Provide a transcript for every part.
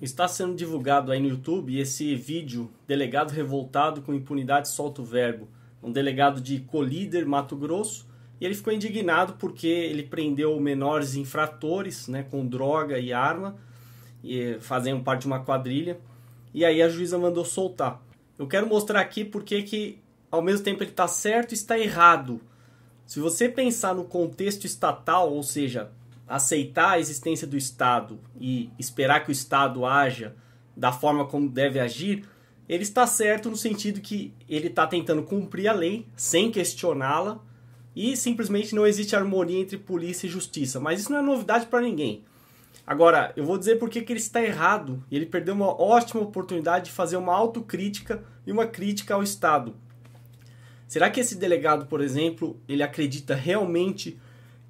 Está sendo divulgado aí no YouTube esse vídeo Delegado revoltado com impunidade solta o verbo, um delegado de Colíder, Mato Grosso, e ele ficou indignado porque ele prendeu menores infratores, né, com droga e arma, e fazendo parte de uma quadrilha, e aí a juíza mandou soltar. Eu quero mostrar aqui porque que ao mesmo tempo ele está certo e está errado. Se você pensar no contexto estatal, ou seja, aceitar a existência do Estado e esperar que o Estado haja da forma como deve agir, ele está certo no sentido que ele está tentando cumprir a lei sem questioná-la e simplesmente não existe harmonia entre polícia e justiça. Mas isso não é novidade para ninguém. Agora, eu vou dizer por que ele está errado. e Ele perdeu uma ótima oportunidade de fazer uma autocrítica e uma crítica ao Estado. Será que esse delegado, por exemplo, ele acredita realmente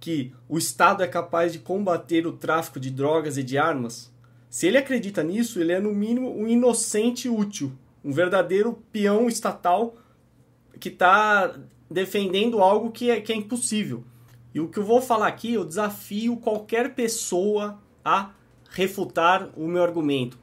que o Estado é capaz de combater o tráfico de drogas e de armas? Se ele acredita nisso, ele é no mínimo um inocente útil, um verdadeiro peão estatal que está defendendo algo que é, que é impossível. E o que eu vou falar aqui, eu desafio qualquer pessoa a refutar o meu argumento.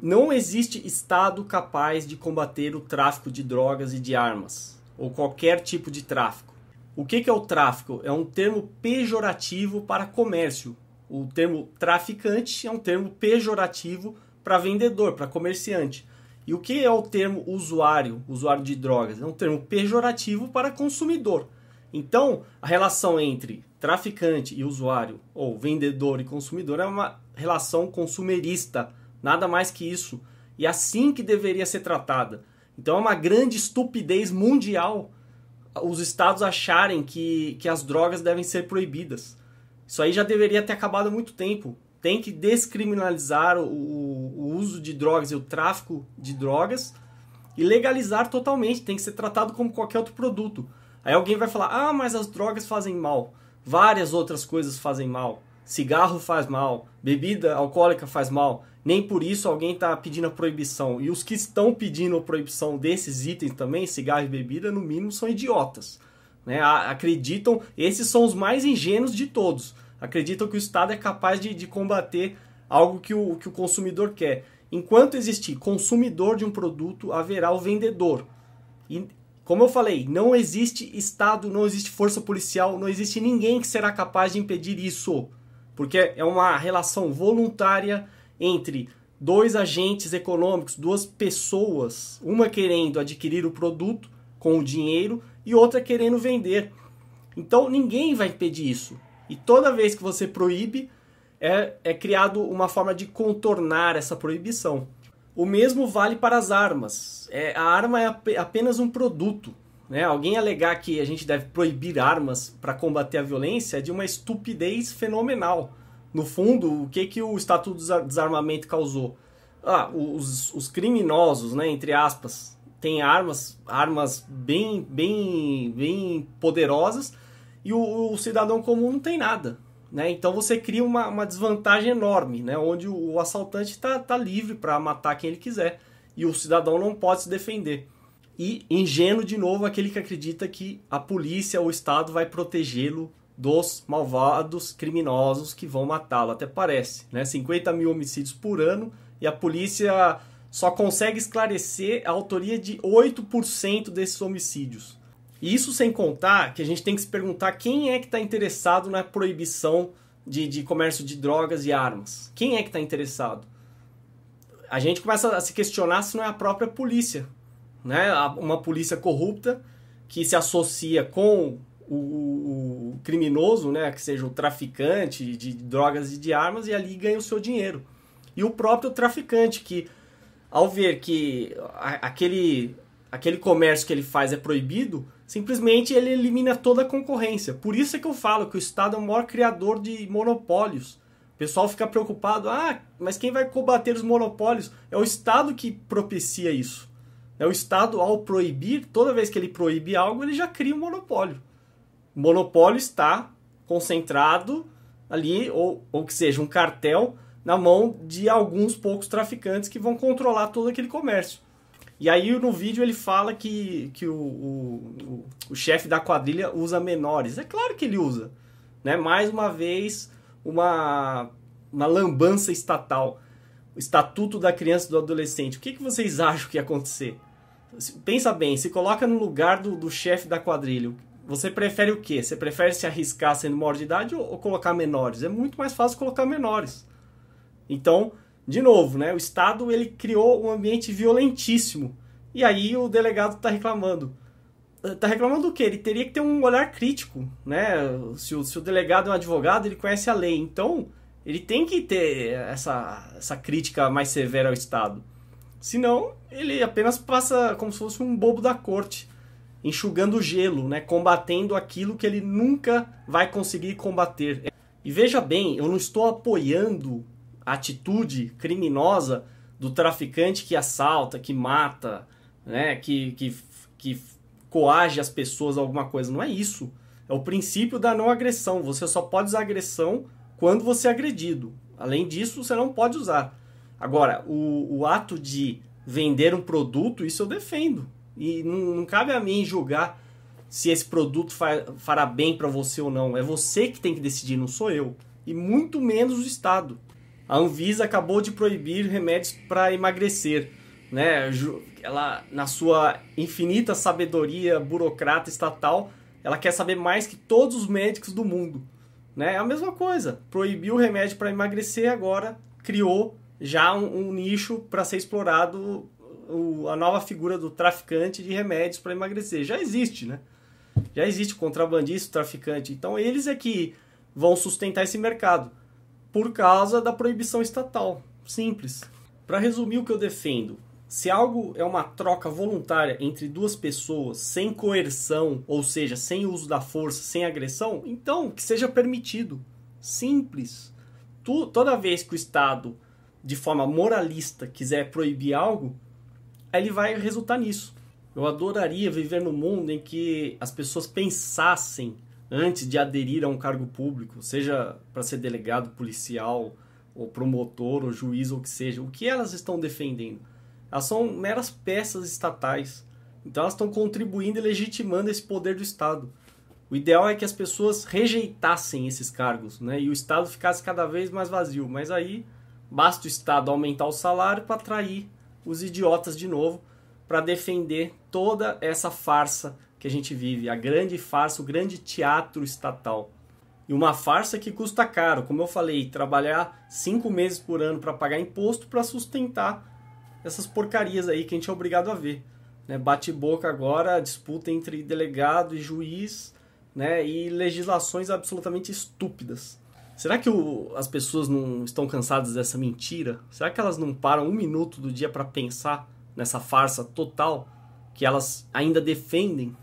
Não existe Estado capaz de combater o tráfico de drogas e de armas, ou qualquer tipo de tráfico. O que, que é o tráfico? É um termo pejorativo para comércio. O termo traficante é um termo pejorativo para vendedor, para comerciante. E o que é o termo usuário, usuário de drogas? É um termo pejorativo para consumidor. Então, a relação entre traficante e usuário, ou vendedor e consumidor, é uma relação consumerista, nada mais que isso. E é assim que deveria ser tratada. Então, é uma grande estupidez mundial os estados acharem que, que as drogas devem ser proibidas. Isso aí já deveria ter acabado há muito tempo. Tem que descriminalizar o, o uso de drogas e o tráfico de drogas e legalizar totalmente. Tem que ser tratado como qualquer outro produto. Aí alguém vai falar: ah, mas as drogas fazem mal. Várias outras coisas fazem mal cigarro faz mal, bebida alcoólica faz mal, nem por isso alguém está pedindo a proibição. E os que estão pedindo a proibição desses itens também, cigarro e bebida, no mínimo são idiotas. Né? Acreditam, esses são os mais ingênuos de todos. Acreditam que o Estado é capaz de, de combater algo que o, que o consumidor quer. Enquanto existir consumidor de um produto, haverá o vendedor. E, como eu falei, não existe Estado, não existe força policial, não existe ninguém que será capaz de impedir isso porque é, é uma relação voluntária entre dois agentes econômicos, duas pessoas, uma querendo adquirir o produto com o dinheiro e outra querendo vender. Então ninguém vai impedir isso. E toda vez que você proíbe, é, é criado uma forma de contornar essa proibição. O mesmo vale para as armas. É, a arma é apenas um produto. Né? Alguém alegar que a gente deve proibir armas para combater a violência é de uma estupidez fenomenal. No fundo, o que, que o Estatuto do Desarmamento causou? Ah, os, os criminosos, né, entre aspas, têm armas, armas bem, bem, bem poderosas e o, o cidadão comum não tem nada. Né? Então você cria uma, uma desvantagem enorme, né? onde o, o assaltante está tá livre para matar quem ele quiser e o cidadão não pode se defender e ingênuo de novo aquele que acredita que a polícia ou o Estado vai protegê-lo dos malvados criminosos que vão matá-lo. Até parece, né? 50 mil homicídios por ano e a polícia só consegue esclarecer a autoria de 8% desses homicídios. E isso sem contar que a gente tem que se perguntar quem é que está interessado na proibição de, de comércio de drogas e armas. Quem é que está interessado? A gente começa a se questionar se não é a própria polícia, né? Uma polícia corrupta que se associa com o, o criminoso, né? Que seja o traficante de drogas e de armas e ali ganha o seu dinheiro. E o próprio traficante que ao ver que aquele aquele comércio que ele faz é proibido, simplesmente ele elimina toda a concorrência. Por isso é que eu falo que o Estado é o maior criador de monopólios. O pessoal fica preocupado, ah, mas quem vai combater os monopólios? É o Estado que propicia isso. É O Estado, ao proibir, toda vez que ele proíbe algo, ele já cria um monopólio. O monopólio está concentrado ali, ou, ou que seja, um cartel na mão de alguns poucos traficantes que vão controlar todo aquele comércio. E aí no vídeo ele fala que, que o, o, o chefe da quadrilha usa menores. É claro que ele usa. Né? Mais uma vez, uma, uma lambança estatal. O Estatuto da Criança e do Adolescente. O que, que vocês acham que ia acontecer? Pensa bem, se coloca no lugar do, do chefe da quadrilha. Você prefere o quê? Você prefere se arriscar sendo maior de idade ou, ou colocar menores? É muito mais fácil colocar menores. Então, de novo, né? O Estado ele criou um ambiente violentíssimo. E aí o delegado está reclamando. Está eh, reclamando do quê? Ele teria que ter um olhar crítico, né? Se o, se o delegado é um advogado, ele conhece a lei. Então, ele tem que ter essa, essa crítica mais severa ao Estado. Senão, ele apenas passa como se fosse um bobo da corte, enxugando gelo, né? combatendo aquilo que ele nunca vai conseguir combater. E veja bem, eu não estou apoiando a atitude criminosa do traficante que assalta, que mata, né? que, que, que coage as pessoas a alguma coisa. Não é isso. É o princípio da não agressão. Você só pode usar agressão quando você é agredido. Além disso, você não pode usar. Agora, o, o ato de vender um produto, isso eu defendo. E não, não cabe a mim julgar se esse produto fa fará bem para você ou não. É você que tem que decidir, não sou eu. E muito menos o Estado. A Anvisa acabou de proibir remédios para emagrecer. Né? Ela, na sua infinita sabedoria burocrata estatal, ela quer saber mais que todos os médicos do mundo. Né? É a mesma coisa. Proibiu o remédio para emagrecer, agora criou já um, um nicho para ser explorado o, a nova figura do traficante de remédios para emagrecer. Já existe, né? Já existe contrabandista, traficante. Então eles é que vão sustentar esse mercado por causa da proibição estatal. Simples. Para resumir o que eu defendo, se algo é uma troca voluntária entre duas pessoas sem coerção, ou seja, sem uso da força, sem agressão, então que seja permitido. Simples. Tu, toda vez que o Estado de forma moralista quiser proibir algo, ele vai resultar nisso. Eu adoraria viver num mundo em que as pessoas pensassem antes de aderir a um cargo público, seja para ser delegado policial, ou promotor, ou juiz, ou o que seja, o que elas estão defendendo. Elas são meras peças estatais. Então elas estão contribuindo e legitimando esse poder do Estado. O ideal é que as pessoas rejeitassem esses cargos, né? E o Estado ficasse cada vez mais vazio. Mas aí Basta o Estado aumentar o salário para atrair os idiotas de novo para defender toda essa farsa que a gente vive, a grande farsa, o grande teatro estatal. E uma farsa que custa caro, como eu falei, trabalhar cinco meses por ano para pagar imposto para sustentar essas porcarias aí que a gente é obrigado a ver. Né? Bate-boca agora, disputa entre delegado e juiz né? e legislações absolutamente estúpidas. Será que o, as pessoas não estão cansadas dessa mentira? Será que elas não param um minuto do dia para pensar nessa farsa total que elas ainda defendem